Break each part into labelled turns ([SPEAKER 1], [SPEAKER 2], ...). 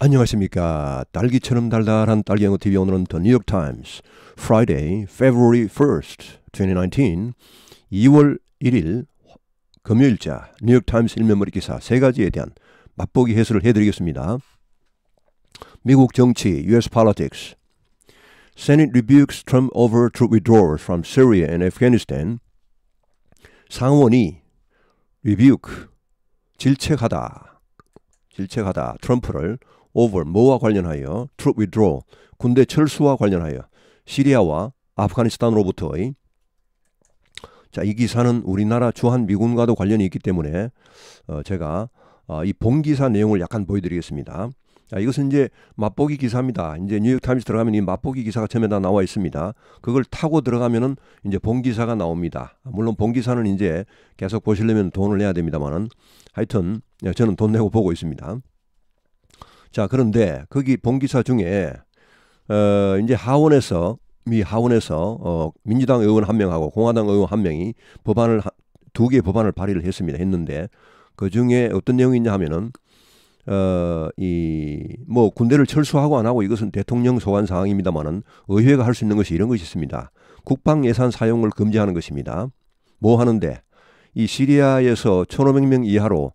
[SPEAKER 1] 안녕하십니까. 딸기처럼 달달한 딸기영어 TV 오늘은 The New York Times Friday, February 1st, 2019 2월 1일 금요일자 뉴욕 타임스 일면머리 기사 세 가지에 대한 맛보기 해설을 해드리겠습니다. 미국 정치 U.S. politics Senate rebukes Trump over troop withdrawals from Syria and Afghanistan. 상원이 rebuke 질책하다 질책하다 트럼프를 over 뭐와 관련하여 troop withdrawal 군대 철수와 관련하여 시리아와 아프가니스탄으로부터의 자, 이 기사는 우리나라 주한 미군과도 관련이 있기 때문에 어, 제가 어, 이 본기사 내용을 약간 보여드리겠습니다. 자, 이것은 이제 맛보기 기사입니다. 이제 뉴욕타임스 들어가면 이 맛보기 기사가 처음에 다 나와 있습니다. 그걸 타고 들어가면은 이제 본기사가 나옵니다. 물론 본기사는 이제 계속 보시려면 돈을 내야 됩니다만은 하여튼 예, 저는 돈 내고 보고 있습니다. 자, 그런데 거기 본기사 중에 어, 이제 하원에서 미 하원에서 어, 민주당 의원 한 명하고 공화당 의원 한 명이 법안을 두 개의 법안을 발의를 했습니다. 했는데 그 중에 어떤 내용이냐 하면은 어, 이, 뭐, 군대를 철수하고 안 하고 이것은 대통령 소관 사항입니다만은 의회가 할 수 있는 것이 이런 것이 있습니다. 국방 예산 사용을 금지하는 것입니다. 뭐 하는데, 이 시리아에서 1,500명 이하로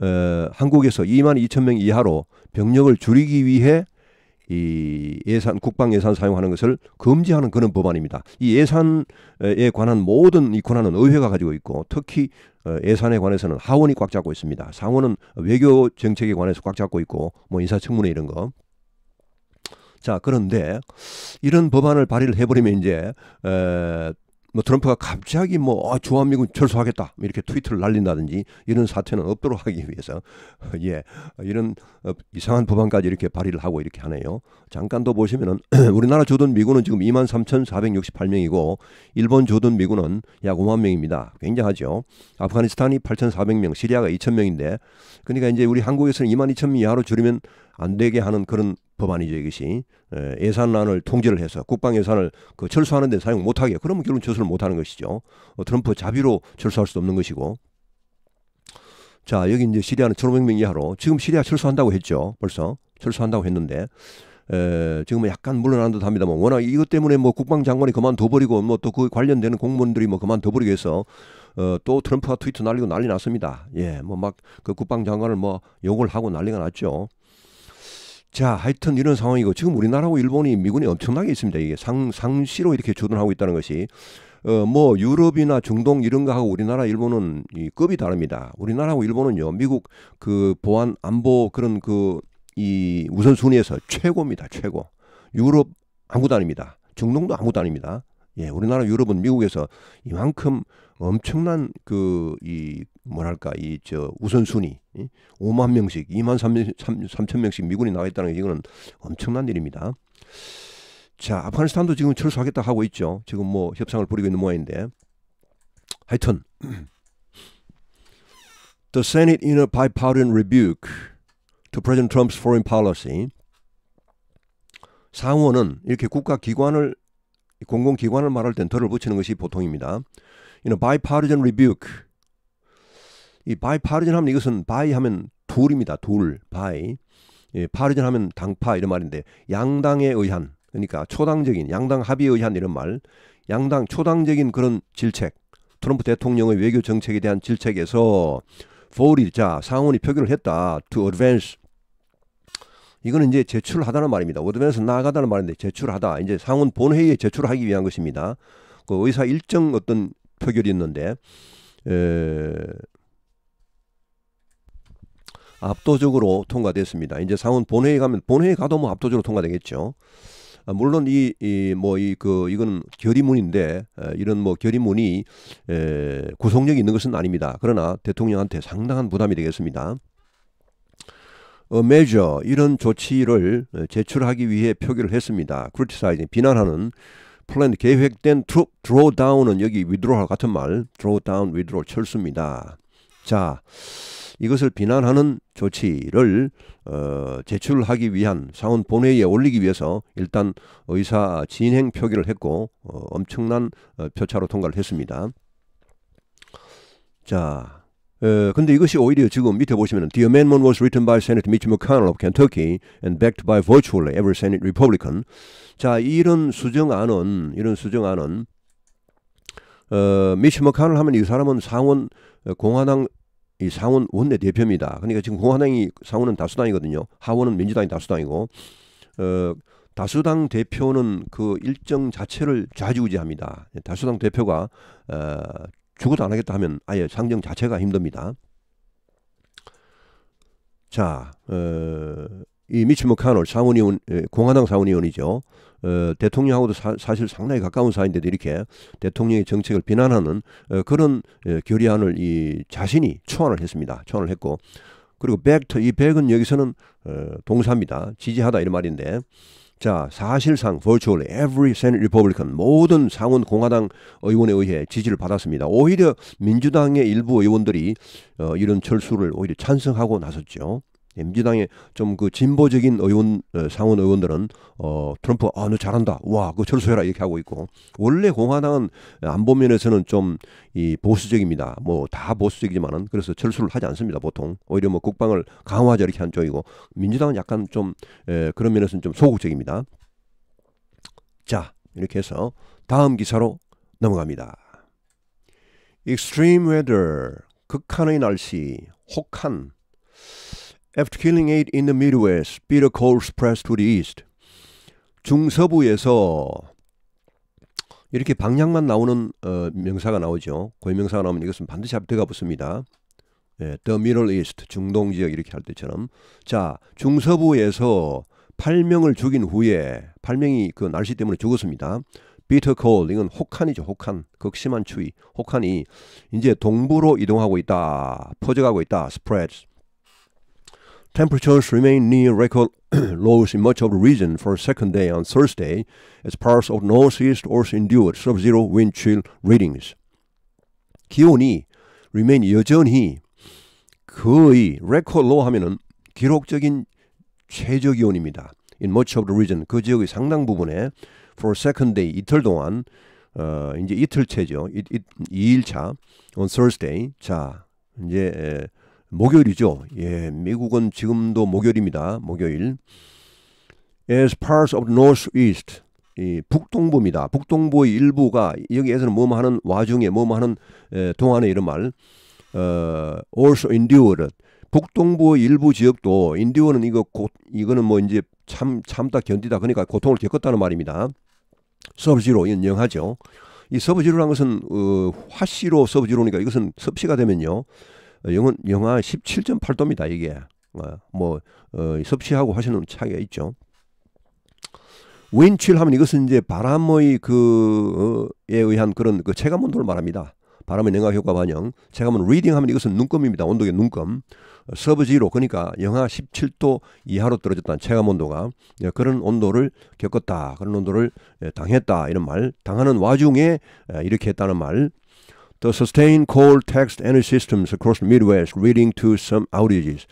[SPEAKER 1] 어, 한국에서 2만 2천 명 이하로 병력을 줄이기 위해 이 예산 국방 예산 사용하는 것을 금지하는 그런 법안입니다. 이 예산에 관한 모든 이 권한은 의회가 가지고 있고 특히 어, 예산에 관해서는 하원이 꽉 잡고 있습니다. 상원은 외교 정책에 관해서 꽉 잡고 있고 뭐 인사청문회 이런 거. 자 그런데 이런 법안을 발의를 해버리면 이제 어, 뭐 트럼프가 갑자기 뭐 아, 주한미군 철수하겠다 뭐 이렇게 트위터를 날린다든지 이런 사태는 없도록 하기 위해서 예 이런 어, 이상한 법안까지 이렇게 발의를 하고 이렇게 하네요. 잠깐 더 보시면은 우리나라 주둔 미군은 지금 23,468명이고 일본 주둔 미군은 약 5만 명입니다. 굉장하죠. 아프가니스탄이 8,400명, 시리아가 2,000명인데 그러니까 이제 우리 한국에서는 2만 2 0명 이하로 줄이면 안 되게 하는 그런 법안이죠 이것이 예산안을 통제를 해서 국방 예산을 그 철수하는 데 사용 못하게 그러면 결국 철수를 못하는 것이죠 어, 트럼프 자비로 철수할 수도 없는 것이고 자 여기 이제 시리아는 1,500명 이하로 지금 시리아 철수한다고 했죠 벌써 철수한다고 했는데 에, 지금은 약간 물러난 듯 합니다만 워낙 이것 때문에 뭐 국방장관이 그만둬버리고 뭐또그 관련되는 공무원들이 뭐 그만둬버리고 해서 어, 또 트럼프가 트위터 날리고 난리 났습니다. 예, 뭐 막 그 국방장관을 뭐 욕을 하고 난리가 났죠. 자, 하여튼 이런 상황이고 지금 우리나라하고 일본이 미군이 엄청나게 있습니다. 이게 상, 상시로 이렇게 조둔하고 있다는 것이 어, 뭐 유럽이나 중동 이런 거하고 우리나라 일본은 이 급이 다릅니다. 우리나라하고 일본은요. 미국 그 보안 안보 그런 그 이 우선순위에서 최고입니다. 최고. 유럽 아무도 아닙니다. 중동도 아무도 아닙니다. 예, 우리나라 유럽은 미국에서 이만큼 엄청난 그 이 뭐랄까 이 저 우선순위 5만 명씩 2만 3, 천 명씩 미군이 나와 있다는 게 이거는 엄청난 일입니다. 자 아프가니스탄도 지금 철수하겠다 하고 있죠. 지금 뭐 협상을 벌이고 있는 모양인데 하여튼 The Senate in a bipartisan rebuke to President Trump's foreign policy. 상원은 이렇게 국가기관을 공공기관을 말할 땐 덜을 붙이는 것이 보통입니다. you know, bipartisan rebuke. 이 bipartisan 하면 이것은 by 하면 둘입니다. 둘, by. 예, partisan 하면 당파 이런 말인데 양당에 의한 그러니까 초당적인 양당 합의에 의한 이런 말. 양당 초당적인 그런 질책. 트럼프 대통령의 외교 정책에 대한 질책에서 포울이 자 상원이 표결을 했다. to advance 이거는 이제 제출하다는 말입니다. 어드밴스 나아가다는 말인데 제출하다. 이제 상원 본회의에 제출하기 위한 것입니다. 그 의사 일정 어떤 표결이 있는데 에, 압도적으로 통과됐습니다. 이제 상원 본회의 가면 본회의 가도 뭐 압도적으로 통과되겠죠. 아, 물론 이뭐 이 그이거 결의문인데 에, 이런 뭐 결의문이 에, 구속력이 있는 것은 아닙니다. 그러나 대통령한테 상당한 부담이 되겠습니다. 어, 매저 이런 조치를 제출하기 위해 표기를 했습니다. 크리티사이징 비난하는 플랜 드 계획된 트루, 드로우다운은 여기 위드로와 같은 말 드로우다운 위드로 철수입니다. 자 이것을 비난하는 조치를 어, 제출하기 위한 상원 본회의에 올리기 위해서 일단 의사 진행 표기를 했고 어, 엄청난 어, 표차로 통과를 했습니다. 자 어, 근데 이것이 오히려 지금 밑에 보시면 The amendment was written by s e n a t o Mitch McConnell of Kentucky and backed by virtually every Senate Republican. 자, 이런 수정안은 이런 수정안은 어, 미치 m c c 하면 이 사람은 상원 어, 공화당 이 상원 원내 대표입니다. 그러니까 지금 공화당이 상원은 다수당이거든요. 하원은 민주당이 다수당이고 어, 다수당 대표는 그 일정 자체를 좌지우지합니다. 다수당 대표가 어, 죽어도 안 하겠다 하면 아예 상정 자체가 힘듭니다. 자, 어, 이 미치 m 뭐 c c o 원의원 예, 공화당 상원의원이죠. 어, 대통령하고도 사, 실 상당히 가까운 사이인데도 이렇게 대통령의 정책을 비난하는 어, 그런 어, 결의안을 이 자신이 초안을 했습니다. 초안을 했고 그리고 백터 이 백은 여기서는 어, 동사입니다. 지지하다 이런 말인데 자, 사실상 virtually every Senate Republican 모든 상원 공화당 의원에 의해 지지를 받았습니다. 오히려 민주당의 일부 의원들이 어, 이런 철수를 오히려 찬성하고 나섰죠. 민주당의 좀 그 진보적인 의원 어, 상원 의원들은 어 트럼프 아 너 잘한다 와 그 철수해라 이렇게 하고 있고 원래 공화당은 안보 면에서는 좀 이 보수적입니다 뭐 다 보수적이지만은 그래서 철수를 하지 않습니다 보통 오히려 뭐 국방을 강화하자 이렇게 한 쪽이고 민주당은 약간 좀 에, 그런 면에서는 좀 소극적입니다 자 이렇게 해서 다음 기사로 넘어갑니다 Extreme weather 극한의 날씨 혹한 After killing it in the Midwest, bitter cold spreads to the east. 중서부에서 이렇게 방향만 나오는 어, 명사가 나오죠. 고유명사가 나오면 이것은 반드시 앞대가 붙습니다. 예, the Middle East, 중동 지역 이렇게 할 때처럼. 자, 중서부에서 8명을 죽인 후에 8명이 그 날씨 때문에 죽었습니다. bitter cold, 이건 혹한이죠. 혹한, 극심한 추위. 혹한이 이제 동부로 이동하고 있다. 퍼져가고 있다. spreads. Temperatures remain near record lows in much of the region for a second day on Thursday as parts of northeast also endured sub-zero wind chill readings. 기온이 remain 여전히 거의 record low 하면은 기록적인 최저 기온입니다. In much of the region 그 지역의 상당 부분에 for a second day 이틀 동안 어, 이제 이틀째죠. 이, 이, 2일차 on Thursday 자 이제 에, 목요일이죠. 예, 미국은 지금도 목요일입니다. 목요일. As parts of northeast. 이 북동부입니다. 북동부의 일부가 여기에서는 뭐뭐 하는 와중에 뭐뭐 하는 에, 동안의 이런 말. 어, also endured. 북동부의 일부 지역도 endure는 이거 고, 이거는 뭐 이제 참 참다 견디다 그러니까 고통을 겪었다는 말입니다. 서브지로 연영하죠. 이서브지로라 것은 어, 화씨로 서브지로니까 이것은 섭씨가 되면요. 영은 영하 17.8도입니다. 이게 어, 뭐 어, 섭씨하고 하시는 차이가 있죠. 윈칠 하면 이것은 이제 바람의 그에 어, 의한 그런 그 체감 온도를 말합니다. 바람의 냉각 효과 반영. 체감은 리딩 하면 이것은 눈금입니다. 온도계 눈금. 서브지로 그러니까 영하 17도 이하로 떨어졌다는 체감 온도가 예, 그런 온도를 겪었다. 그런 온도를 예, 당했다. 이런 말. 당하는 와중에 예, 이렇게 했다는 말. The sustained coal taxed energy systems across the Midwest leading to some outages.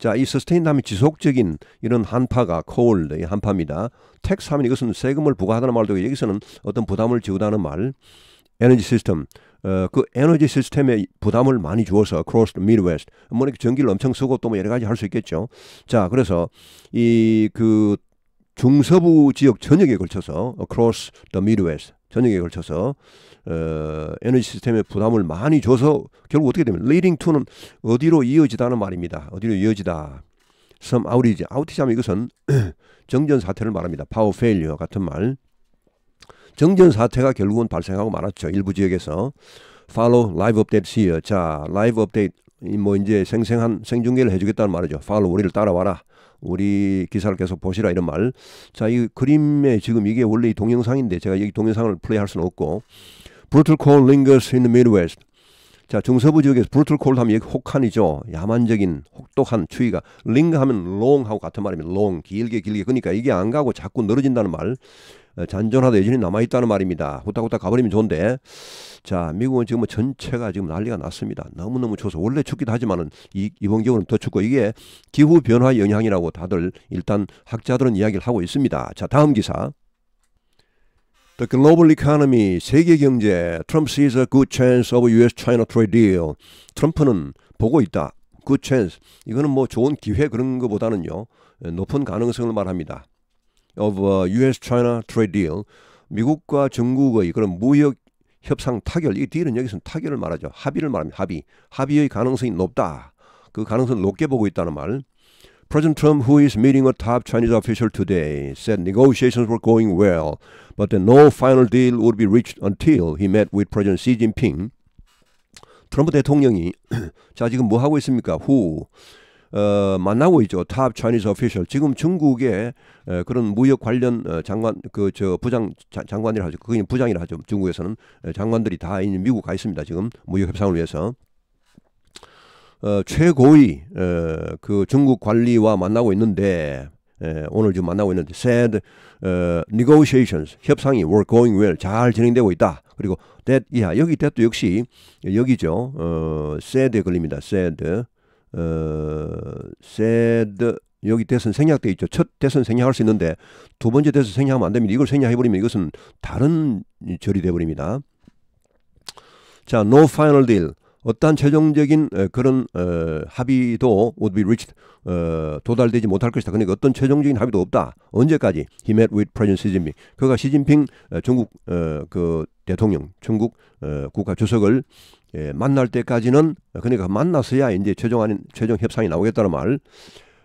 [SPEAKER 1] 자, 이 sustained 하면 지속적인 이런 한파가 cold, 이 한파입니다. tax 하면 이것은 세금을 부과하다는 말도 여기서는 어떤 부담을 지우다는 말. 에너지 시스템 어, 그 에너지 시스템에 부담을 많이 주어서 across the Midwest 뭐 이렇게 전기를 엄청 쓰고 또뭐 여러 가지 할 수 있겠죠. 자 그래서 이 그 중서부 지역 전역에 걸쳐서 across the Midwest 저녁에 걸쳐서 어, 에너지 시스템에 부담을 많이 줘서 결국 어떻게 되면 leading to는 어디로 이어지다는 말입니다. 어디로 이어지다. some outage. outage 하면 이것은 정전 사태를 말합니다. power failure 같은 말. 정전 사태가 결국은 발생하고 말았죠. 일부 지역에서 follow live update here. 자, live update 뭐 이제 생생한 생중계를 해주겠다는 말이죠. 팔로 우리를 따라와라. 우리 기사를 계속 보시라 이런 말. 자, 이 그림에 지금 이게 원래 이 동영상인데 제가 여기 동영상을 플레이할 수는 없고. Brutal cold lingers in the Midwest. 자, 중서부 지역에서 brutal cold 하면 여기 혹한이죠. 야만적인 혹독한 추위가 ling 하면 long 하고 같은 말입니다. long 길게 길게 그러니까 이게 안 가고 자꾸 늘어진다는 말. 어, 잔존하다 여전히 남아있다는 말입니다. 후딱후딱 가버리면 좋은데 자 미국은 지금 뭐 전체가 지금 난리가 났습니다. 너무너무 추워서 원래 춥기도 하지만은 이, 이번 겨울은 더 춥고 이게 기후변화 영향이라고 다들 일단 학자들은 이야기를 하고 있습니다. 자 다음 기사 The global economy, 세계 경제, Trump sees a good chance of U.S.-China trade deal. 트럼프는 보고 있다. good chance. 이거는 뭐 좋은 기회 그런 것보다는요. 높은 가능성을 말합니다. of U.S.-China Trade Deal, 미국과 중국의 그런 무역 협상 타결, 이 딜은 여기서는 타결을 말하죠. 합의를 말합니다. 합의. 합의의 가능성이 높다. 그 가능성을 높게 보고 있다는 말. President Trump, who is meeting a top Chinese official today, said negotiations were going well, but that no final deal would be reached until he met with President Xi Jinping. 트럼프 대통령이 자 지금 뭐 하고 있습니까? Who 어, 만나고 있죠. 탑 차이니즈 오피셜. 지금 중국의 에, 그런 무역 관련 어, 장관 그저 부장 장관이라 하죠. 그게 부장이라 하죠. 중국에서는 에, 장관들이 다 있는 미국 가 있습니다. 지금 무역 협상을 위해서. 어, 최고위 에, 그 중국 관리와 만나고 있는데 에, 오늘 지금 만나고 있는데 said 어, negotiations 협상이 were going well 잘 진행되고 있다. 그리고 that 야 여기 that도 역시 여기죠. 어, said에 걸립니다. said 세드 어, 여기 대선 생략돼 있죠. 첫 대선 생략할 수 있는데 두 번째 대선 생략하면 안 됩니다. 이걸 생략해 버리면 이것은 다른 절이 돼 버립니다. 자, no final deal. 어떠한 최종적인 어, 그런 어, 합의도 would be reached 도달되지 못할 것이다. 그러니까 어떤 최종적인 합의도 없다. 언제까지? He met with President Xi Jinping. 그가 시진핑 중국 그 대통령, 중국 어, 국가 주석을 예, 만날 때까지는 그러니까 만나서야 이제 최종 아닌 최종 협상이 나오겠다는 말.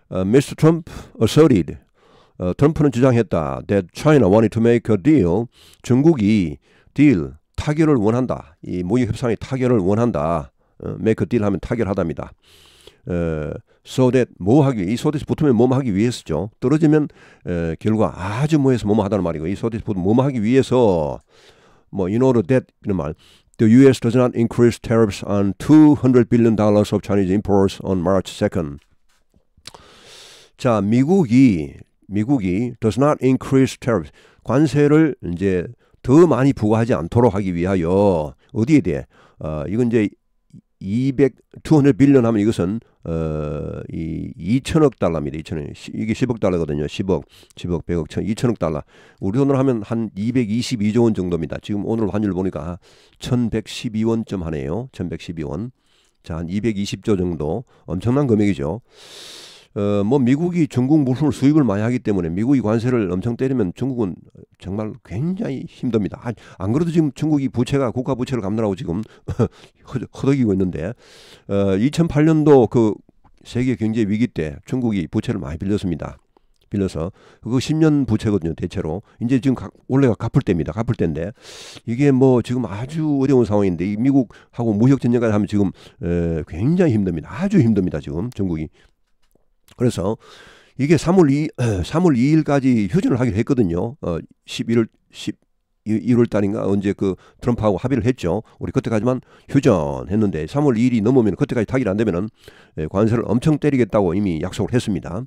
[SPEAKER 1] 어, Mr. Trump asserted. 어, 트럼프는 주장했다. That China wanted to make a deal. 중국이 deal 타결을 원한다. 이 무역 협상의 타결을 원한다. 어, make a deal 하면 타결하답니다. 어, so that 뭐 하기 이 so t 붙으면 뭐 하기 위해서죠. 떨어지면 에, 어, 결과 아주 뭐해서 뭐 하다는 말이고 이 so t 붙으면 뭐 하기 위해서 뭐 you know that 이런 말. The U.S. does not increase tariffs on 200 billion dollars of Chinese imports on March 2nd. 자, 미국이 미국이 does not increase tariffs 관세를 이제 더 많이 부과하지 않도록 하기 위하여 어디에 대해 어, 이건 이제 200 200 빌런 하면 이것은 어 이 2천억 달러입니다. 2천억 이게 10억 달러거든요. 10억, 10억, 100억, 천, 2천억 달러. 우리 돈으로 하면 한 222조 원 정도입니다. 지금 오늘 환율 보니까 1,112원쯤 하네요. 1,112원. 자, 한 220조 정도 엄청난 금액이죠. 어, 뭐 미국이 중국 물품을 수입을 많이 하기 때문에 미국이 관세를 엄청 때리면 중국은 정말 굉장히 힘듭니다. 아, 안 그래도 지금 중국이 부채가 국가 부채를 갚느라고 지금 허덕이고 있는데 어, 2008년도 그 세계 경제 위기 때 중국이 부채를 많이 빌렸습니다. 빌려서 그거 10년 부채거든요 대체로 이제 지금 가, 원래가 갚을 때입니다 갚을 때인데 이게 뭐 지금 아주 어려운 상황인데 이 미국하고 무역 전쟁까지 하면 지금 에, 굉장히 힘듭니다 아주 힘듭니다 지금 중국이 그래서 이게 3월 2, 3월 2일까지 휴전을 하기로 했거든요. 어, 11월, 10, 1월 달인가 언제 그 트럼프하고 합의를 했죠. 우리 그때까지만 휴전했는데 3월 2일이 넘으면 그때까지 타결 안 되면은 예, 관세를 엄청 때리겠다고 이미 약속을 했습니다.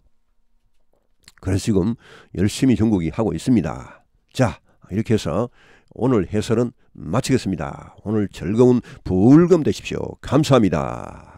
[SPEAKER 1] 그래서 지금 열심히 전국이 하고 있습니다. 자, 이렇게 해서 오늘 해설은 마치겠습니다. 오늘 즐거운 불금 되십시오. 감사합니다.